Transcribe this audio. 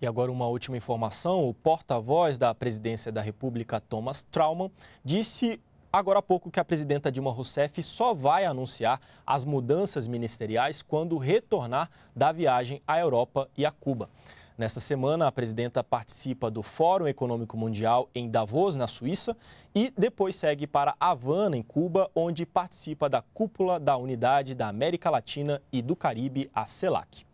E agora uma última informação, o porta-voz da Presidência da República, Thomas Trauman, disse agora há pouco que a presidenta Dilma Rousseff só vai anunciar as mudanças ministeriais quando retornar da viagem à Europa e a Cuba. Nesta semana, a presidenta participa do Fórum Econômico Mundial em Davos, na Suíça, e depois segue para Havana, em Cuba, onde participa da cúpula da Unidade da América Latina e do Caribe, a CELAC.